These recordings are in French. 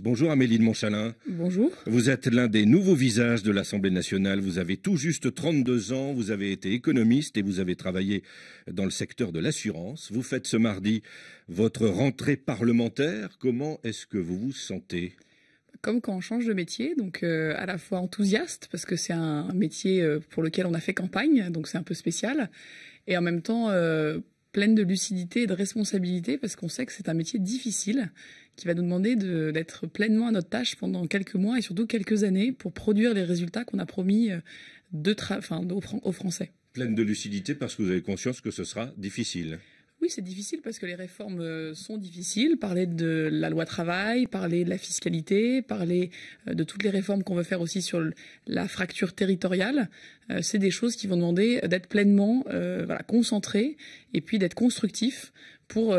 Bonjour Amélie de Montchalin. Bonjour. Vous êtes l'un des nouveaux visages de l'Assemblée nationale. Vous avez tout juste 32 ans, vous avez été économiste et vous avez travaillé dans le secteur de l'assurance. Vous faites ce mardi votre rentrée parlementaire. Comment est-ce que vous vous sentez comme quand on change de métier, donc euh, à la fois enthousiaste parce que c'est un métier euh, pour lequel on a fait campagne, donc c'est un peu spécial, et en même temps euh, pleine de lucidité et de responsabilité, parce qu'on sait que c'est un métier difficile, qui va nous demander d'être pleinement à notre tâche pendant quelques mois et surtout quelques années pour produire les résultats qu'on a promis euh, aux Français. Pleine de lucidité parce que vous avez conscience que ce sera difficile. Oui, c'est difficile parce que les réformes euh, sont difficiles. Parler de la loi travail, parler de la fiscalité, parler euh, de toutes les réformes qu'on veut faire aussi sur la fracture territoriale, euh, c'est des choses qui vont demander d'être pleinement concentrés et puis d'être constructif pour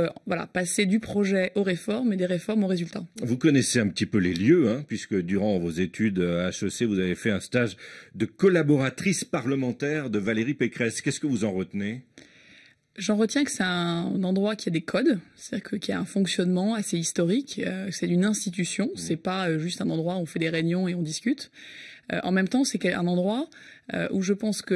passer du projet aux réformes et des réformes aux résultats. Vous connaissez un petit peu les lieux, hein, puisque durant vos études à HEC, vous avez fait un stage de collaboratrice parlementaire de Valérie Pécresse. Qu'est-ce que vous en retenez J'en retiens que c'est un endroit qui a des codes, c'est-à-dire qu'il y a un fonctionnement assez historique, euh, c'est une institution, mm. c'est pas euh, juste un endroit où on fait des réunions et on discute. Euh, en même temps, c'est un endroit où je pense que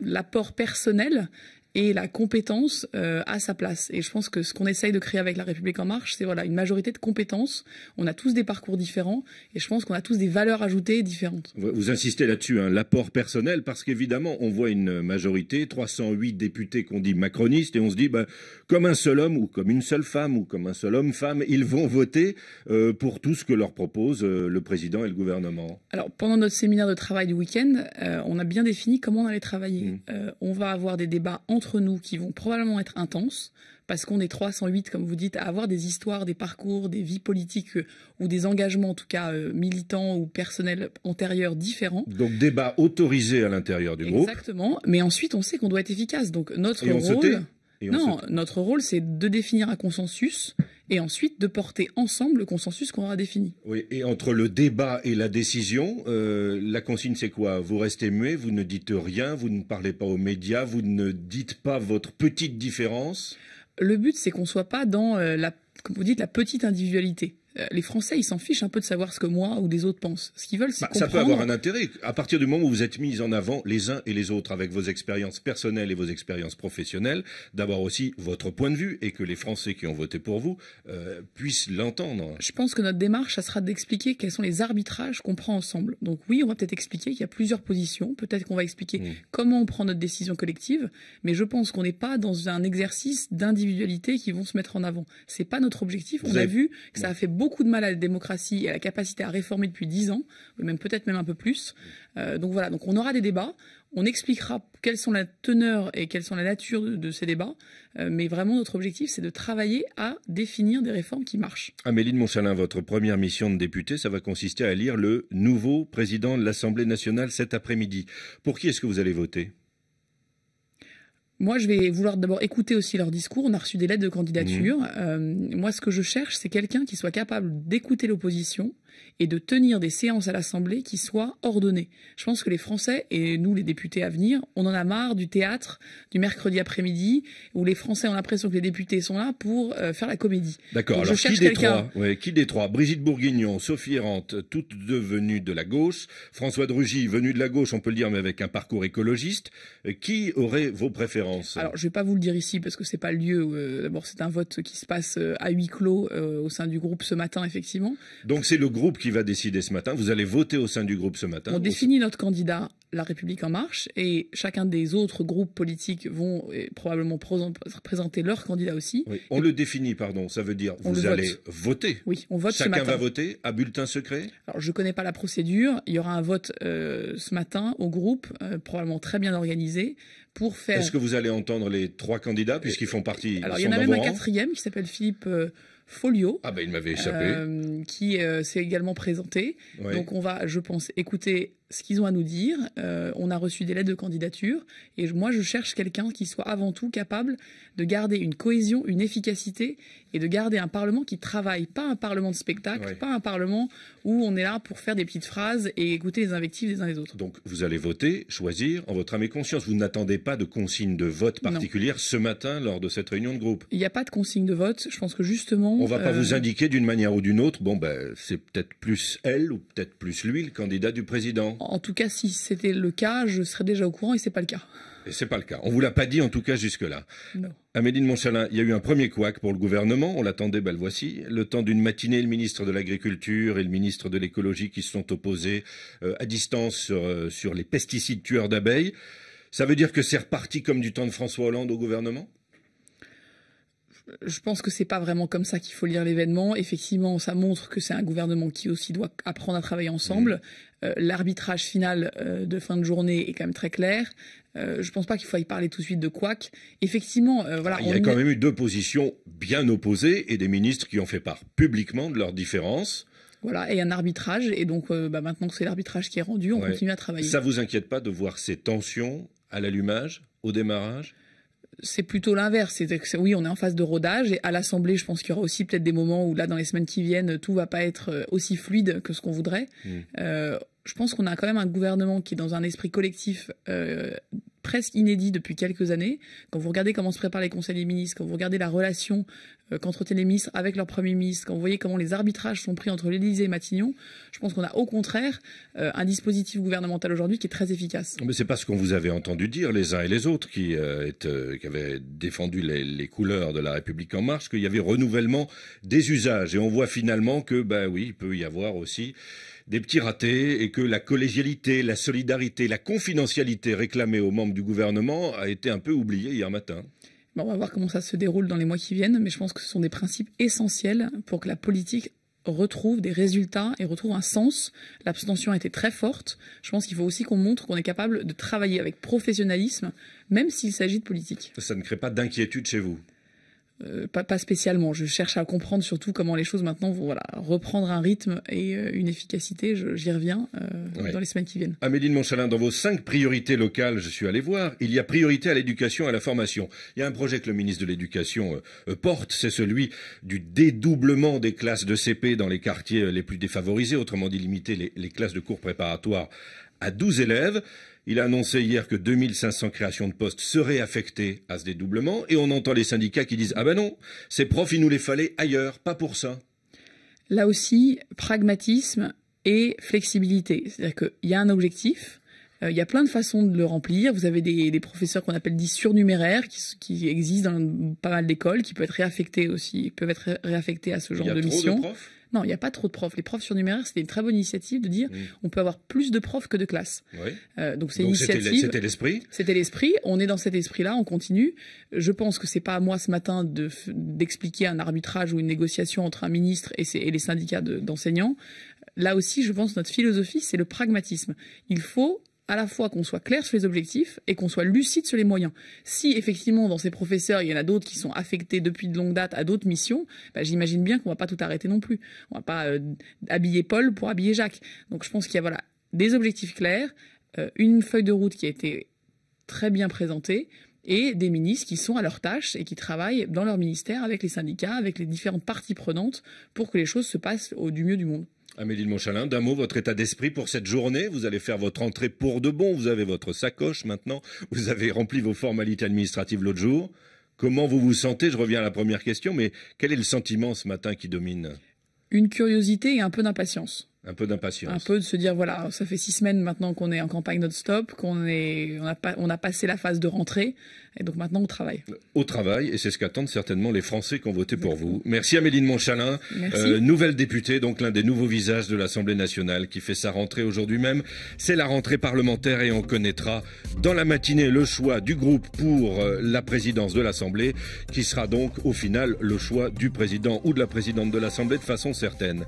l'apport personnel et la compétence euh, à sa place. Et je pense que ce qu'on essaye de créer avec La République En Marche, c'est voilà, une majorité de compétences. On a tous des parcours différents et je pense qu'on a tous des valeurs ajoutées différentes. Vous insistez là-dessus, hein, l'apport personnel, parce qu'évidemment, on voit une majorité, 308 députés qu'on dit macronistes, et on se dit, ben, comme un seul homme ou comme une seule femme ou comme un seul homme-femme, ils vont voter euh, pour tout ce que leur propose euh, le président et le gouvernement. Alors, pendant notre séminaire de travail du week-end, on a bien défini comment on allait travailler. Mmh. on va avoir des débats entre entre nous qui vont probablement être intenses, parce qu'on est 308, comme vous dites, à avoir des histoires, des parcours, des vies politiques euh, ou des engagements, en tout cas euh, militants ou personnels antérieurs différents. Donc débat autorisé à l'intérieur du groupe. Exactement, mais ensuite on sait qu'on doit être efficace. Donc notre rôle. non, notre rôle, c'est de définir un consensus et ensuite de porter ensemble le consensus qu'on aura défini. Oui, et entre le débat et la décision, euh, la consigne c'est quoi Vous restez muet, vous ne dites rien, vous ne parlez pas aux médias, vous ne dites pas votre petite différence le but, c'est qu'on ne soit pas dans euh, la, comme vous dites, la petite individualité. Euh, les Français, ils s'en fichent un peu de savoir ce que moi ou des autres pensent. Ce qu'ils veulent, c'est comprendre... Bah, ça peut avoir un intérêt. À partir du moment où vous êtes mis en avant les uns et les autres avec vos expériences personnelles et vos expériences professionnelles, d'avoir aussi votre point de vue et que les Français qui ont voté pour vous euh, puissent l'entendre. Je pense que notre démarche, ça sera d'expliquer quels sont les arbitrages qu'on prend ensemble. Donc oui, on va peut-être expliquer qu'il y a plusieurs positions. Peut-être qu'on va expliquer mm. comment on prend notre décision collective. Mais je pense qu'on n'est pas dans un exercice d'individualité qui vont se mettre en avant. C'est pas notre objectif. on a vu que ça a fait beaucoup beaucoup de mal à la démocratie et à la capacité à réformer depuis dix ans, ou même peut-être même un peu plus. Euh, donc voilà, donc on aura des débats, on expliquera quelles sont la teneur et quelles sont la nature de, ces débats, euh, mais vraiment notre objectif c'est de travailler à définir des réformes qui marchent. Amélie de Montchalin, votre première mission de députée, ça va consister à lire le nouveau président de l'Assemblée nationale cet après-midi. Pour qui est-ce que vous allez voter moi, je vais vouloir d'abord écouter aussi leur discours. On a reçu des lettres de candidature. Mmh. Euh, moi, ce que je cherche, c'est quelqu'un qui soit capable d'écouter l'opposition, et de tenir des séances à l'Assemblée qui soient ordonnées. Je pense que les Français, et nous les députés à venir, on en a marre du théâtre du mercredi après-midi, où les Français ont l'impression que les députés sont là pour euh, faire la comédie. D'accord, alors je qui, des trois, qui des trois Brigitte Bourguignon, Sophie Rente, toutes deux venues de la gauche, François de Rugy, venu de la gauche, on peut le dire, mais avec un parcours écologiste, euh, qui aurait vos préférences Alors je ne vais pas vous le dire ici, parce que ce n'est pas le lieu, euh, d'abord c'est un vote qui se passe à huis clos au sein du groupe ce matin, effectivement. Donc c'est le groupe groupe qui va décider ce matin. Vous allez voter au sein du groupe ce matin. On définit notre candidat, La République en marche, et chacun des autres groupes politiques vont probablement présenter leur candidat aussi. On le définit, pardon. Ça veut dire vous allez voter. Oui, on vote. Chacun ce matin. va voter à bulletin secret. Alors je ne connais pas la procédure. Il y aura un vote euh, ce matin au groupe, euh, probablement très bien organisé, pour faire. Est-ce que vous allez entendre les trois candidats puisqu'ils font partie Alors il y en a même un quatrième qui s'appelle Philippe. Euh, Folio. Ah ben, il m'avait euh, qui euh, s'est également présenté. Donc on va, je pense, écouter ce qu'ils ont à nous dire. Euh, on a reçu des lettres de candidature et moi je cherche quelqu'un qui soit avant tout capable de garder une cohésion, une efficacité et de garder un parlement qui travaille, pas un parlement de spectacle, pas un parlement où on est là pour faire des petites phrases et écouter les invectives des uns des autres. Donc vous allez voter, choisir en votre âme et conscience. Vous n'attendez pas de consigne de vote particulière ce matin lors de cette réunion de groupe. Il n'y a pas de consigne de vote. Je pense que justement. On ne va pas euh, vous indiquer d'une manière ou d'une autre. Bon ben c'est peut-être plus elle ou peut-être plus lui le candidat du président. En tout cas, si c'était le cas, je serais déjà au courant et c'est pas le cas. C'est pas le cas. On vous l'a pas dit en tout cas jusque-là. Amélie de il y a eu un premier couac pour le gouvernement. On l'attendait, ben le voici. Le temps d'une matinée, le ministre de l'Agriculture et le ministre de l'Écologie qui se sont opposés euh, à distance sur, euh, sur les pesticides tueurs d'abeilles. Ça veut dire que c'est reparti comme du temps de François Hollande au gouvernement je pense que ce n'est pas vraiment comme ça qu'il faut lire l'événement. Effectivement, ça montre que c'est un gouvernement qui aussi doit apprendre à travailler ensemble. Mmh. Euh, l'arbitrage final euh, de fin de journée est quand même très clair. Je euh, je pense pas qu'il faut y parler tout de suite de couac. Effectivement, voilà. Il y a quand même eu deux positions bien opposées et des ministres qui ont fait part publiquement de leurs différences. Voilà, et un arbitrage. Et donc, bah, maintenant que c'est l'arbitrage qui est rendu, on continue à travailler. Ça vous inquiète pas de voir ces tensions à l'allumage, au démarrage c'est plutôt l'inverse. C'est oui, on est en phase de rodage et à l'Assemblée, je pense qu'il y aura aussi peut-être des moments où là, dans les semaines qui viennent, tout va pas être euh, aussi fluide que ce qu'on voudrait. Mmh. Euh, je pense qu'on a quand même un gouvernement qui dans un esprit collectif euh, presque inédit depuis quelques années. Quand vous regardez comment se préparent les conseils des ministres, quand vous regardez la relation euh, qu'entretiennent les ministres avec leur Premier ministre, quand vous voyez comment les arbitrages sont pris entre l'Élysée et Matignon, je pense qu'on a au contraire euh, un dispositif gouvernemental aujourd'hui qui est très efficace. Mais c'est pas ce qu'on vous avait entendu dire les uns et les autres qui, euh, avaient défendu les, couleurs de la République en marche, qu'il y avait renouvellement des usages. Et on voit finalement que, ben oui, il peut y avoir aussi des petits ratés et que la collégialité, la solidarité, la confidentialité réclamée aux membres du gouvernement a été un peu oubliée hier matin. on va voir comment ça se déroule dans les mois qui viennent, mais je pense que ce sont des principes essentiels pour que la politique retrouve des résultats et retrouve un sens. L'abstention a été très forte. Je pense qu'il faut aussi qu'on montre qu'on est capable de travailler avec professionnalisme, même s'il s'agit de politique. Ça ne crée pas d'inquiétude chez vous euh, pas, pas, spécialement. Je cherche à comprendre surtout comment les choses maintenant vont voilà, reprendre un rythme et euh, une efficacité. J'y reviens euh, dans les semaines qui viennent. Amélie de Montchalin, dans vos cinq priorités locales, je suis allé voir, il y a priorité à l'éducation et à la formation. Il y a un projet que le ministre de l'Éducation porte, c'est celui du dédoublement des classes de CP dans les quartiers les plus défavorisés, autrement dit limiter les, les classes de cours préparatoires à 12 élèves. Il a annoncé hier que 2500 créations de postes seraient affectées à ce dédoublement et on entend les syndicats qui disent Ah ben non, ces profs, il nous les fallait ailleurs, pas pour ça. Là aussi, pragmatisme et flexibilité. C'est-à-dire qu'il y a un objectif, euh, il y a plein de façons de le remplir. Vous avez des, professeurs qu'on appelle dits surnuméraires qui, existent dans pas mal d'écoles, qui peuvent être réaffectés aussi, peuvent être réaffectés à ce genre de mission. Non, il n'y a pas trop de profs. Les profs surnuméraires, c'était une très bonne initiative de dire mm. on peut avoir plus de profs que de classes. Euh, donc c'est C'était l'esprit. C'était l'esprit. On est dans cet esprit-là. On continue. Je pense que c'est pas à moi ce matin de d'expliquer un arbitrage ou une négociation entre un ministre et, les syndicats d'enseignants. Là aussi, je pense que notre philosophie, c'est le pragmatisme. Il faut à la fois qu'on soit clair sur les objectifs et qu'on soit lucide sur les moyens. Si effectivement dans ces professeurs il y en a d'autres qui sont affectés depuis de longues date à d'autres missions, bah, j'imagine bien qu'on ne va pas tout arrêter non plus. On ne va pas euh, habiller Paul pour habiller Jacques. Donc je pense qu'il y a voilà des objectifs clairs, euh, une feuille de route qui a été très bien présentée et des ministres qui sont à leur tâche et qui travaillent dans leur ministère avec les syndicats, avec les différentes parties prenantes pour que les choses se passent au du mieux du monde. Amélie Monchalin, d'un mot, votre état d'esprit pour cette journée. Vous allez faire votre entrée pour de bon. Vous avez votre sacoche maintenant. Vous avez rempli vos formalités administratives l'autre jour. Comment vous vous sentez Je reviens à la première question, mais quel est le sentiment ce matin qui domine Une curiosité et un peu d'impatience. Un peu d'impatience. Un peu de se dire voilà, ça fait six semaines maintenant qu'on est en campagne non-stop, qu'on est, on a, pas, on a passé la phase de rentrée, et donc maintenant on travaille. Euh, au travail, et c'est ce qu'attendent certainement les Français qui ont voté pour vous. Merci de Montchalin, euh, nouvelle députée, donc l'un des nouveaux visages de l'Assemblée nationale qui fait sa rentrée aujourd'hui même. C'est la rentrée parlementaire et on connaîtra dans la matinée le choix du groupe pour euh, la présidence de l'Assemblée, qui sera donc au final le choix du président ou de la présidente de l'Assemblée de façon certaine.